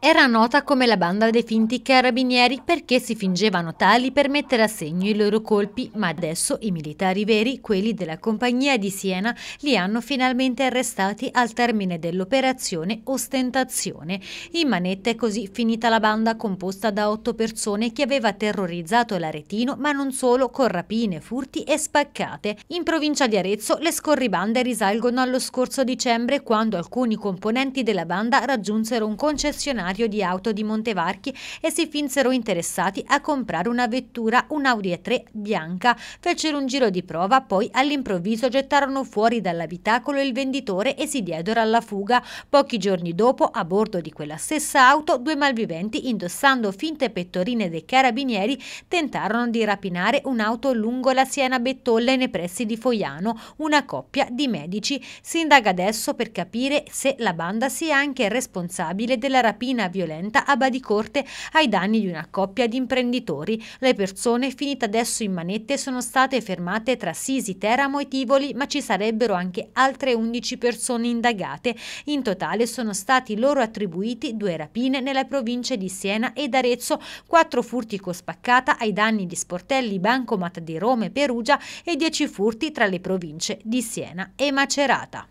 Era nota come la banda dei finti carabinieri perché si fingevano tali per mettere a segno i loro colpi, ma adesso i militari veri, quelli della compagnia di Siena, li hanno finalmente arrestati al termine dell'operazione Ostentazione. In manette è così finita la banda composta da otto persone che aveva terrorizzato l'Aretino, ma non solo, con rapine, furti e spaccate. In provincia di Arezzo le scorribande risalgono allo scorso dicembre quando alcuni componenti della banda raggiunsero un concessionario concessionario di auto di Montevarchi e si finsero interessati a comprare una vettura, un Audi A3 bianca. Fecero un giro di prova, poi all'improvviso gettarono fuori dall'abitacolo il venditore e si diedero alla fuga. Pochi giorni dopo, a bordo di quella stessa auto, due malviventi, indossando finte pettorine dei carabinieri, tentarono di rapinare un'auto lungo la Siena Bettolle nei pressi di Foiano, una coppia di medici. Si indaga adesso per capire se la banda sia anche responsabile della rapina disciplina violenta a Badicorte ai danni di una coppia di imprenditori. Le persone finite adesso in manette sono state fermate tra Sisi, Teramo e Tivoli, ma ci sarebbero anche altre 11 persone indagate. In totale sono stati loro attribuiti due rapine nelle province di Siena ed Arezzo, quattro furti con spaccata ai danni di sportelli, bancomat di Roma e Perugia e dieci furti tra le province di Siena e Macerata.